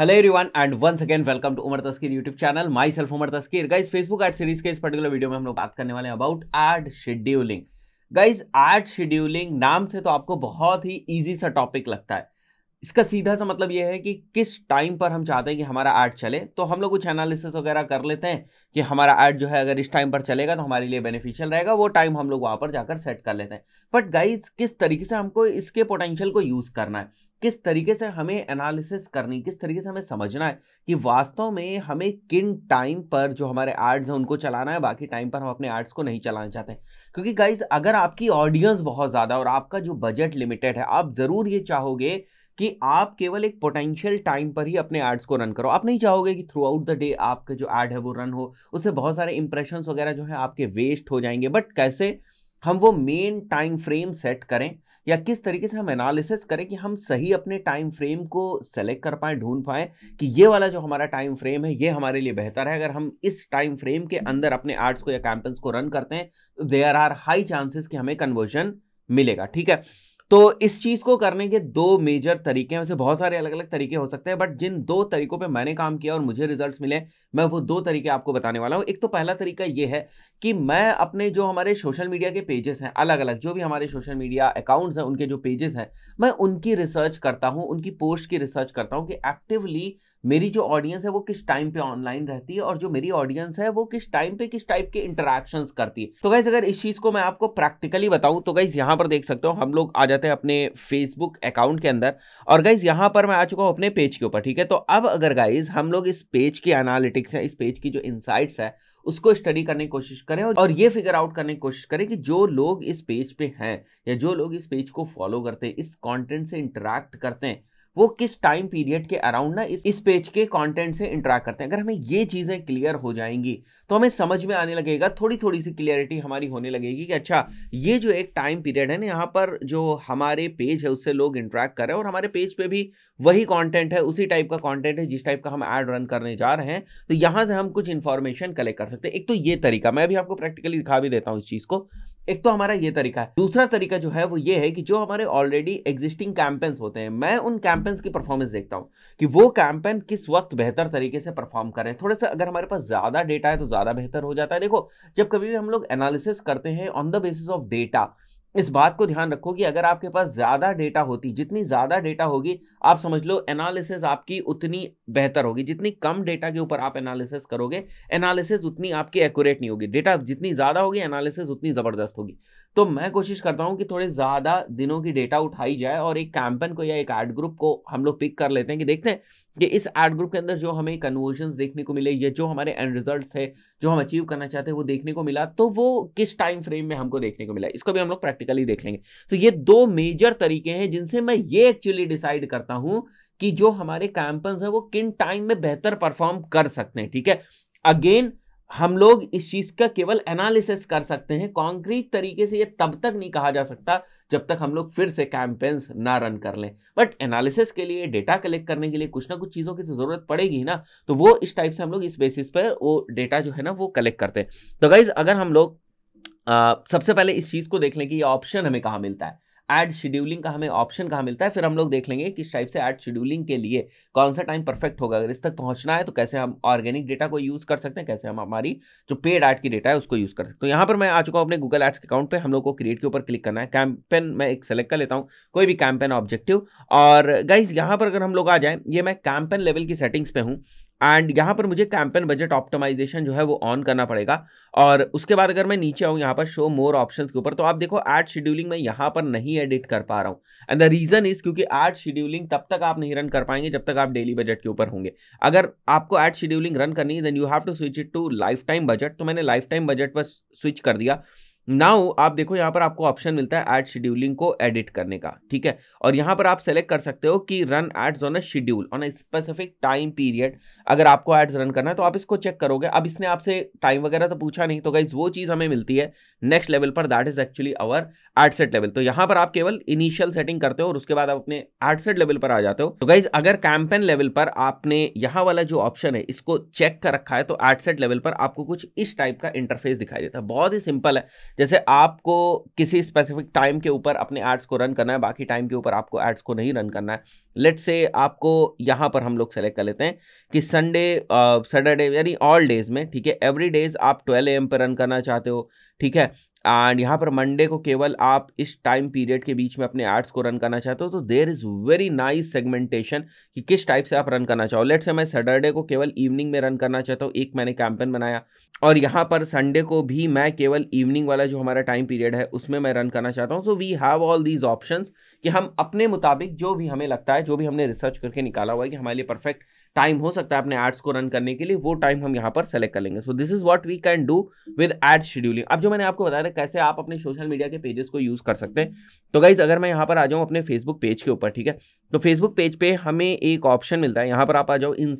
hello everyone and once again welcome to Umar Taskar YouTube channel myself Umar Taskar guys Facebook ad series के इस particular video में हम लोग बात करने वाले हैं about ad scheduling guys ad scheduling नाम से तो आपको बहुत ही ईजी सा टॉपिक लगता है इसका सीधा सा मतलब यह है कि किस टाइम पर हम चाहते हैं कि हमारा ऐड चले तो हम लोग कुछ एनालिसिस वगैरह कर लेते हैं कि हमारा ऐड जो है अगर इस टाइम पर चलेगा तो हमारे लिए बेनिफिशियल रहेगा वो टाइम हम लोग वहाँ पर जाकर सेट कर लेते हैं बट गाइज किस तरीके से हमको इसके पोटेंशियल को यूज़ करना है किस तरीके से हमें एनालिसिस करनी किस तरीके से हमें समझना है कि वास्तव में हमें किन टाइम पर जो हमारे एड्स हैं उनको चलाना है बाकी टाइम पर हम अपने एड्स को नहीं चलाना चाहते हैं क्योंकि गाइज अगर आपकी ऑडियंस बहुत ज़्यादा और आपका जो बजट लिमिटेड है आप ज़रूर ये चाहोगे कि आप केवल एक पोटेंशियल टाइम पर ही अपने एड्स को रन करो आप नहीं चाहोगे कि थ्रू आउट द डे आपका जो एड है वो रन हो उससे बहुत सारे इंप्रेशंस वगैरह जो है आपके वेस्ट हो जाएंगे बट कैसे हम वो मेन टाइम फ्रेम सेट करें या किस तरीके से हम एनालिसिस करें कि हम सही अपने टाइम फ्रेम को सेलेक्ट कर पाएँ ढूंढ पाएँ कि ये वाला जो हमारा टाइम फ्रेम है ये हमारे लिए बेहतर है अगर हम इस टाइम फ्रेम के अंदर अपने आर्ट्स को या कैंपेन्स को रन करते हैं तो देयर आर हाई चांसेस कि हमें कन्वर्जन मिलेगा ठीक है तो इस चीज़ को करने के दो मेजर तरीके हैं वैसे बहुत सारे अलग अलग तरीके हो सकते हैं बट जिन दो तरीकों पे मैंने काम किया और मुझे रिजल्ट्स मिले मैं वो दो तरीके आपको बताने वाला हूँ एक तो पहला तरीका ये है कि मैं अपने जो हमारे सोशल मीडिया के पेजेस हैं अलग अलग जो भी हमारे सोशल मीडिया अकाउंट्स हैं उनके जो पेजेस हैं मैं उनकी रिसर्च करता हूँ उनकी पोस्ट की रिसर्च करता हूँ कि एक्टिवली मेरी जो ऑडियंस है वो किस टाइम पे ऑनलाइन रहती है और जो मेरी ऑडियंस है वो किस टाइम पे किस टाइप के इंटरेक्शंस करती है तो गाइज अगर इस चीज़ को मैं आपको प्रैक्टिकली बताऊं तो गाइज यहाँ पर देख सकते हो हम लोग आ जाते हैं अपने फेसबुक अकाउंट के अंदर और गाइज यहाँ पर मैं आ चुका हूँ अपने पेज के ऊपर ठीक है तो अब अगर गाइज हम लोग इस पेज की एनालिटिक्स है इस पेज की जो इंसाइट्स है उसको स्टडी करने की कोशिश करें और ये फिगर आउट करने की कोशिश करें कि जो लोग इस पेज पे हैं या जो लोग इस पेज को फॉलो करते हैं इस कंटेंट से इंटरेक्ट करते हैं वो किस टाइम पीरियड के अराउंड ना इस इस पेज के कंटेंट से इंटरेक्ट करते हैं अगर हमें ये चीज़ें क्लियर हो जाएंगी तो हमें समझ में आने लगेगा थोड़ी थोड़ी सी क्लियरिटी हमारी होने लगेगी कि अच्छा ये जो एक टाइम पीरियड है ना यहाँ पर जो हमारे पेज है उससे लोग इंटरेक्ट कर रहे हैं और हमारे पेज पे भी वही कॉन्टेंट है उसी टाइप का कॉन्टेंट है जिस टाइप का हम ऐड रन करने जा रहे हैं तो यहाँ से हम कुछ इन्फॉर्मेशन कलेक्ट कर सकते हैं एक तो ये तरीका मैं अभी आपको प्रैक्टिकली दिखा भी देता हूँ इस चीज़ को एक तो हमारा ये तरीका है दूसरा तरीका जो है वो ये है कि जो हमारे ऑलरेडी एग्जिस्टिंग कैंपेन्स होते हैं मैं उन कैंपेन्स की परफॉर्मेंस देखता हूँ कि वो कैंपेन किस वक्त बेहतर तरीके से परफॉर्म कर रहे हैं थोड़े से अगर हमारे पास ज़्यादा डेटा है तो ज़्यादा बेहतर हो जाता है देखो जब कभी भी हम लोग एनालिसिस करते हैं on the basis of data इस बात को ध्यान रखो कि अगर आपके पास ज़्यादा डेटा होती जितनी ज़्यादा डेटा होगी आप समझ लो एनालिसिस आपकी उतनी बेहतर होगी जितनी कम डेटा के ऊपर आप एनालिसिस करोगे एनालिसिस उतनी आपकी एक्यूरेट नहीं होगी डेटा जितनी ज़्यादा होगी एनालिसिस उतनी ज़बरदस्त होगी तो मैं कोशिश करता हूँ कि थोड़े ज़्यादा दिनों की डेटा उठाई जाए और एक कैंपन को या एक एड ग्रुप को हम लोग पिक कर लेते हैं कि देखते हैं कि इस एड ग्रुप के अंदर जो हमें कन्वर्जन देखने को मिले या जो हमारे एंड रिजल्ट है जो हम अचीव करना चाहते हैं वो देखने को मिला तो वो किस टाइम फ्रेम में हमको देखने को मिला इसको भी हम लोग प्रैक्टिकली देख लेंगे तो ये दो मेजर तरीके हैं जिनसे मैं ये एक्चुअली डिसाइड करता हूँ कि जो हमारे कैंपन्स हैं वो किन टाइम में बेहतर परफॉर्म कर सकते हैं ठीक है अगेन हम लोग इस चीज का केवल एनालिसिस कर सकते हैं कॉन्क्रीट तरीके से ये तब तक नहीं कहा जा सकता जब तक हम लोग फिर से कैंपेन्स ना रन कर लें बट एनालिसिस के लिए डेटा कलेक्ट करने के लिए कुछ ना कुछ चीज़ों की तो ज़रूरत पड़ेगी ना तो वो इस टाइप से हम लोग इस बेसिस पर वो डेटा जो है ना वो कलेक्ट करते हैं तो गाइज अगर हम लोग आ, सबसे पहले इस चीज़ को देख लें कि ये ऑप्शन हमें कहाँ मिलता है एड शेड्यूलिंग का हमें ऑप्शन कहाँ मिलता है फिर हम लोग देख लेंगे किस टाइप से एड शेड्यूलिंग के लिए कौन सा टाइम परफेक्ट होगा अगर इस तक पहुंचना है तो कैसे हम ऑर्गेनिक डेटा को यूज़ कर सकते हैं कैसे हम हमारी जो पेड ऐड की डेटा है उसको यूज़ कर सकते हैं तो यहाँ पर मैं आ चुका हूँ अपने गूगल एड्स के अकाउंट पर हम लोग को क्रिएट के ऊपर क्लिक करना है कैंपेन मैं एक सेलेक्ट कर लेता हूँ कोई भी कैंपेन ऑब्जेक्टिव और गाइज यहाँ पर अगर हम लोग आ जाएँ ये मैं कैंपेन लेवल की सेटिंग्स पर हूँ एंड यहाँ पर मुझे कैंपेन बजट ऑप्टिमाइजेशन जो है वो ऑन करना पड़ेगा और उसके बाद अगर मैं नीचे आऊँ यहाँ पर शो मोर ऑप्शंस के ऊपर तो आप देखो एड शेड्यूलिंग मैं यहाँ पर नहीं एडिट कर पा रहा हूँ एंड द रीज़न इज़ क्योंकि एड शेड्यूलिंग तब तक आप नहीं रन कर पाएंगे जब तक आप डेली बजट के ऊपर होंगे अगर आपको एड शेड्यूलिंग रन करनी है then you have to switch it to lifetime budget तो मैंने लाइफ टाइम बजट पर स्विच कर दिया नाउ आप देखो यहाँ पर आपको ऑप्शन मिलता है एड शेड्यूलिंग को एडिट करने का ठीक है और यहाँ पर आप सेलेक्ट कर सकते हो कि run ads on a schedule on a specific time period अगर आपको एड्स रन करना है तो आप इसको चेक करोगे अब इसने आपसे टाइम वगैरह तो पूछा नहीं तो गाइज वो चीज़ हमें मिलती है नेक्स्ट लेवल पर that is actually our ad set level तो यहाँ पर आप केवल इनिशियल सेटिंग करते हो और उसके बाद आप अपने एडसेट लेवल पर आ जाते हो तो गाइज अगर कैंपेन लेवल पर आपने यहाँ वाला जो ऑप्शन है इसको चेक कर रखा है तो एडसेट लेवल पर आपको कुछ इस टाइप का इंटरफेस दिखाई देता है बहुत ही सिंपल है जैसे आपको किसी स्पेसिफिक टाइम के ऊपर अपने एड्स को रन करना है बाकी टाइम के ऊपर आपको एड्स को नहीं रन करना है लेट से आपको यहाँ पर हम लोग सेलेक्ट कर लेते हैं कि संडे सैटरडे यानी ऑल डेज में ठीक है एवरी डेज आप ट्वेल्व एम पर रन करना चाहते हो ठीक है एंड यहाँ पर मंडे को केवल आप इस टाइम पीरियड के बीच में अपने एड्स को रन करना चाहते हो तो there is very nice segmentation कि किस टाइप से आप रन करना चाहो लेट से मैं सैटरडे को केवल इवनिंग में रन करना चाहता हूँ एक मैंने कैंपेन बनाया और यहाँ पर संडे को भी मैं केवल इवनिंग वाला जो हमारा टाइम पीरियड है उसमें मैं रन करना चाहता हूँ so we have all these option कि हम अपने मुताबिक जो भी हमें लगता है जो भी हमने रिसर्च करके निकाला हुआ है कि हमारे लिए परफेक्ट टाइम हो सकता है अपने एड्स को रन करने के लिए वो टाइम हम यहाँ पर सेलेक्ट कर लेंगे so this is what we can do with ad scheduling अब जो मैंने आपको बताया था कैसे आप अपने सोशल मीडिया के पेजेस को यूज़ कर सकते हैं तो गाइज अगर मैं यहाँ पर आ जाऊँ अपने फेसबुक पेज के ऊपर ठीक है तो फेसबुक पेज पे हमें एक ऑप्शन मिलता है यहाँ पर आप आ जाओ इन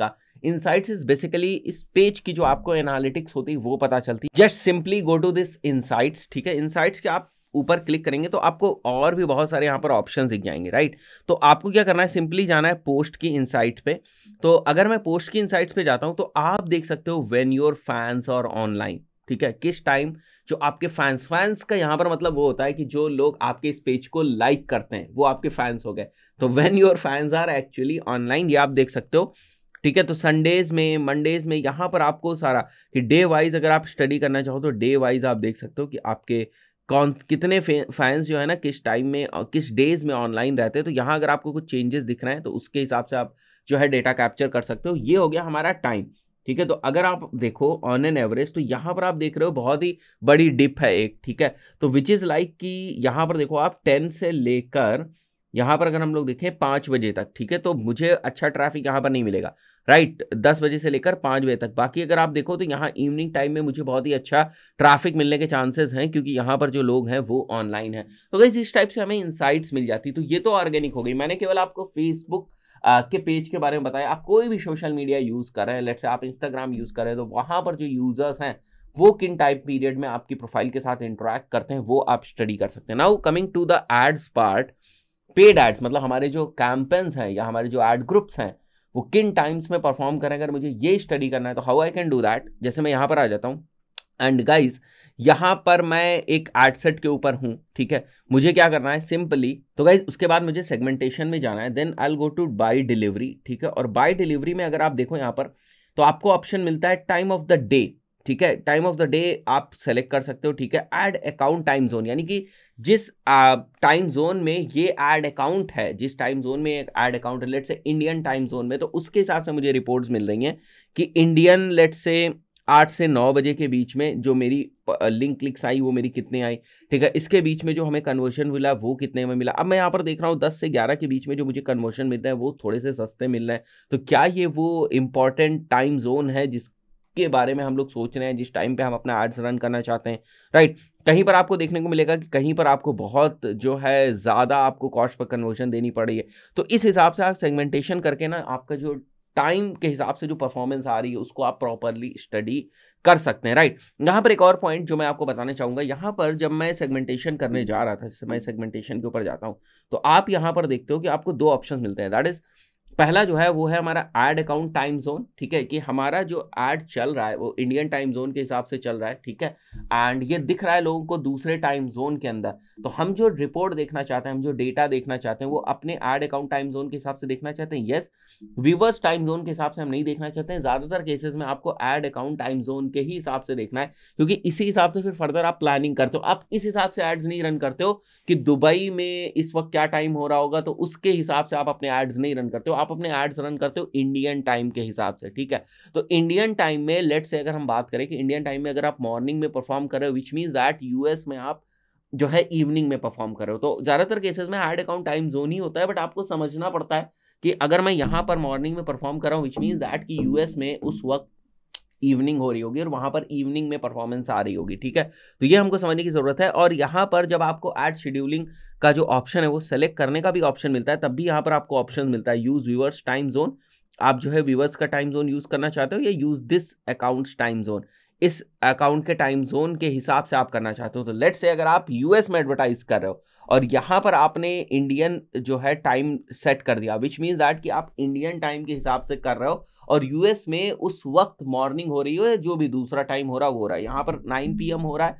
का इनसाइट्स इज बेसिकली इस पेज की जो आपको एनालिटिक्स होती है वो पता चलती है just simply go to this insights ठीक है इनसाइट्स के आप ऊपर क्लिक करेंगे तो आपको और भी बहुत सारे यहाँ पर ऑप्शन दिख जाएंगे राइट तो आपको क्या करना है सिंपली जाना है पोस्ट की इनसाइट पे तो अगर मैं पोस्ट की इनसाइट्स पे जाता हूँ तो आप देख सकते हो when your fans are online ठीक है किस टाइम जो आपके फैंस फैंस का यहाँ पर मतलब वो होता है कि जो लोग आपके इस पेज को लाइक करते हैं वो आपके फैंस हो गए तो when your fans are actually online ये आप देख सकते हो ठीक है तो संडेज में मंडेज में यहाँ पर आपको सारा कि डे वाइज अगर आप स्टडी करना चाहो तो डे वाइज आप देख सकते हो कि आपके कौन कितने फैंस जो है ना किस टाइम में किस डेज में ऑनलाइन रहते हैं तो यहाँ अगर आपको कुछ चेंजेस दिख रहे हैं तो उसके हिसाब से आप जो है डेटा कैप्चर कर सकते हो ये हो गया हमारा टाइम ठीक है तो अगर आप देखो ऑन एन एवरेज तो यहाँ पर आप देख रहे हो बहुत ही बड़ी डिप है एक ठीक है तो विच इज़ लाइक कि यहाँ पर देखो आप टेन से लेकर यहाँ पर अगर हम लोग देखें पाँच बजे तक ठीक है तो मुझे अच्छा ट्रैफिक यहाँ पर नहीं मिलेगा राइट दस बजे से लेकर पाँच बजे तक बाकी अगर आप देखो तो यहाँ इवनिंग टाइम में मुझे बहुत ही अच्छा ट्रैफिक मिलने के चांसेस हैं क्योंकि यहाँ पर जो लोग हैं वो ऑनलाइन है तो गई इस टाइप से हमें इंसाइट्स मिल जाती तो ये तो ऑर्गेनिक हो गई मैंने केवल आपको फेसबुक के पेज के बारे में बताया आप कोई भी सोशल मीडिया यूज़ कर रहे हैं लेट्स आप इंस्टाग्राम यूज़ कर रहे हैं तो वहाँ पर जो यूज़र्स हैं वो किन टाइप पीरियड में आपकी प्रोफाइल के साथ इंटरेक्ट करते हैं वो आप स्टडी कर सकते हैं now coming to the ads part paid ads मतलब हमारे जो कैंपेन्स हैं या हमारे जो एड ग्रुप्स हैं वो किन टाइम्स में परफॉर्म करें अगर मुझे ये स्टडी करना है तो how I can do that जैसे मैं यहाँ पर आ जाता हूँ एंड गाइज यहाँ पर मैं एक एड सेट के ऊपर हूँ ठीक है मुझे क्या करना है सिंपली तो गाइज उसके बाद मुझे सेगमेंटेशन में जाना है then I go to by delivery ठीक है और बाई डिलीवरी में अगर आप देखो यहाँ पर तो आपको ऑप्शन मिलता है टाइम ऑफ द डे ठीक है टाइम ऑफ द डे आप सेलेक्ट कर सकते हो ठीक है ऐड अकाउंट टाइम जोन यानी कि जिस टाइम uh, जोन में ये ऐड अकाउंट है जिस टाइम जोन में ऐड अकाउंट है let's say Indian time zone में तो उसके हिसाब से मुझे रिपोर्ट्स मिल रही हैं कि इंडियन लेट से आठ से नौ बजे के बीच में जो मेरी लिंक क्लिक्स आई वो मेरी कितने आई ठीक है इसके बीच में जो हमें कन्वर्शन मिला वो कितने में मिला अब मैं यहाँ पर देख रहा हूँ दस से ग्यारह के बीच में जो मुझे कन्वर्शन मिल रहा है वो थोड़े से सस्ते मिल रहे हैं तो क्या ये वो इम्पॉर्टेंट टाइम जोन है जिस के बारे में हम लोग सोच रहे हैं जिस टाइम पे हम अपना एड्स रन करना चाहते हैं राइट कहीं पर आपको देखने को मिलेगा कि कहीं पर आपको बहुत जो है ज़्यादा आपको कॉस्ट पर कन्वर्जन देनी पड़ रही है तो इस हिसाब से आप सेगमेंटेशन करके ना आपका जो टाइम के हिसाब से जो परफॉर्मेंस आ रही है उसको आप प्रॉपरली स्टडी कर सकते हैं राइट यहाँ पर एक और पॉइंट जो मैं आपको बताना चाहूँगा यहाँ पर जब मैं सेगमेंटेशन करने जा रहा था जैसे मैं सेगमेंटेशन के ऊपर जाता हूँ तो आप यहाँ पर देखते हो कि आपको दो ऑप्शन मिलते हैं दैट इज़ पहला जो है वो है हमारा एड अकाउंट टाइम जोन ठीक है कि हमारा जो एड चल रहा है वो इंडियन टाइम जोन के हिसाब से चल रहा है ठीक है एंड ये दिख रहा है लोगों को दूसरे टाइम जोन के अंदर तो हम जो रिपोर्ट देखना चाहते हैं हम जो डेटा देखना चाहते हैं वो अपने एड अकाउंट टाइम जोन के हिसाब से देखना चाहते हैं येस व्यूवर्स टाइम जोन के हिसाब से हम नहीं देखना चाहते हैं ज़्यादातर केसेस में आपको एड अकाउंट टाइम जोन के ही हिसाब से देखना है क्योंकि इसी हिसाब से फिर फर्दर आप प्लानिंग करते हो आप इस हिसाब से एड्स नहीं रन करते हो कि दुबई में इस वक्त क्या टाइम हो रहा होगा तो उसके हिसाब से आप अपने एड्स नहीं रन करते हो आप आप अपने एड्स रन करते हो इंडियन टाइम के हिसाब से ठीक है तो इंडियन टाइम में लेट से अगर हम बात करें कि इंडियन टाइम में अगर आप मॉर्निंग में परफॉर्म कर रहे हो विच मीन्स दैट यूएस में आप जो है इवनिंग में परफॉर्म कर रहे हो तो ज़्यादातर केसेस में एड अकाउंट टाइम जोन ही होता है बट आपको समझना पड़ता है कि अगर मैं यहाँ पर मॉर्निंग में परफॉर्म कर रहा हूँ विच मीन्स दैट कि यूएस में उस वक्त इवनिंग हो रही होगी और वहां पर इवनिंग में परफॉर्मेंस आ रही होगी ठीक है तो ये हमको समझने की ज़रूरत है और यहां पर जब आपको एड शेड्यूलिंग का जो ऑप्शन है वो सेलेक्ट करने का भी ऑप्शन मिलता है तब भी यहाँ पर आपको ऑप्शन मिलता है यूज़ व्यूवर्स टाइम जोन आप जो है व्यूवर्स का टाइम जोन यूज़ करना चाहते हो या use this accounts time zone इस अकाउंट के टाइम जोन के हिसाब से आप करना चाहते हो तो लेट से अगर आप यूएस में एडवर्टाइज कर रहे हो और यहाँ पर आपने इंडियन जो है टाइम सेट कर दिया विच मीन्स दैट कि आप इंडियन टाइम के हिसाब से कर रहे हो और यूएस में उस वक्त मॉर्निंग हो रही हो जो भी दूसरा टाइम हो रहा वो हो रहा है यहाँ पर नाइन पी हो रहा है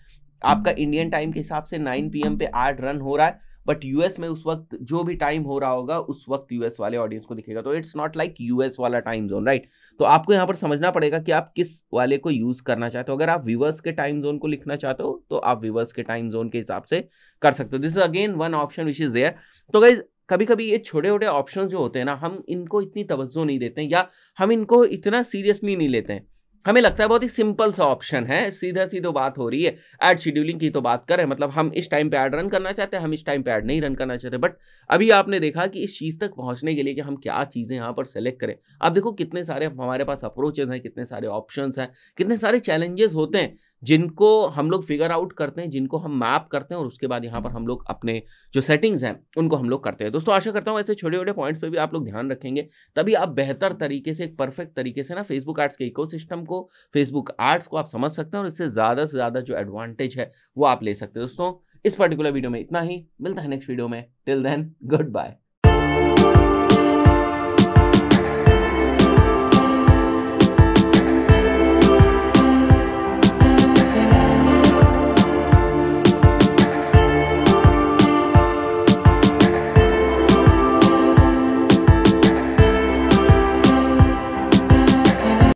आपका इंडियन टाइम के हिसाब से नाइन पी पे आठ रन हो रहा है बट यूएस में उस वक्त जो भी टाइम हो रहा होगा उस वक्त यूएस वाले ऑडियंस को दिखेगा तो इट्स नॉट लाइक यूएस वाला टाइम जोन राइट तो आपको यहां पर समझना पड़ेगा कि आप किस वाले को यूज़ करना चाहते हो अगर आप व्यूवर्स के टाइम जोन को लिखना चाहते हो तो आप व्यूवर्स के टाइम जोन के हिसाब से कर सकते हो this is again one option which is there तो गाइज कभी कभी ये छोटे छोटे ऑप्शन जो होते हैं ना हम इनको इतनी तवज्जो नहीं देते हैं या हम इनको इतना सीरियसली नहीं लेते हैं हमें लगता है बहुत ही सिंपल सा ऑप्शन है सीधा सीधा बात हो रही है एड शेड्यूलिंग की तो बात करें मतलब हम इस टाइम पे ऐड रन करना चाहते हैं हम इस टाइम पे ऐड नहीं रन करना चाहते बट अभी आपने देखा कि इस चीज़ तक पहुंचने के लिए कि हम क्या चीज़ें यहाँ पर सेलेक्ट करें आप देखो कितने सारे हमारे पास अप्रोचेज हैं कितने सारे ऑप्शन हैं कितने सारे चैलेंजेस होते हैं जिनको हम लोग फिगर आउट करते हैं जिनको हम मैप करते हैं और उसके बाद यहाँ पर हम लोग अपने जो सेटिंग्स हैं उनको हम लोग करते हैं दोस्तों आशा करता हूँ ऐसे छोटे छोटे पॉइंट्स पे भी आप लोग ध्यान रखेंगे तभी आप बेहतर तरीके से एक परफेक्ट तरीके से ना फेसबुक आर्ट्स के इको को फेसबुक आर्ट्स को आप समझ सकते हैं और इससे ज़्यादा से ज़्यादा जो एडवांटेज है वो आप ले सकते हैं दोस्तों इस पर्टिकुलर वीडियो में इतना ही मिलता है नेक्स्ट वीडियो में टिल देन गुड बाय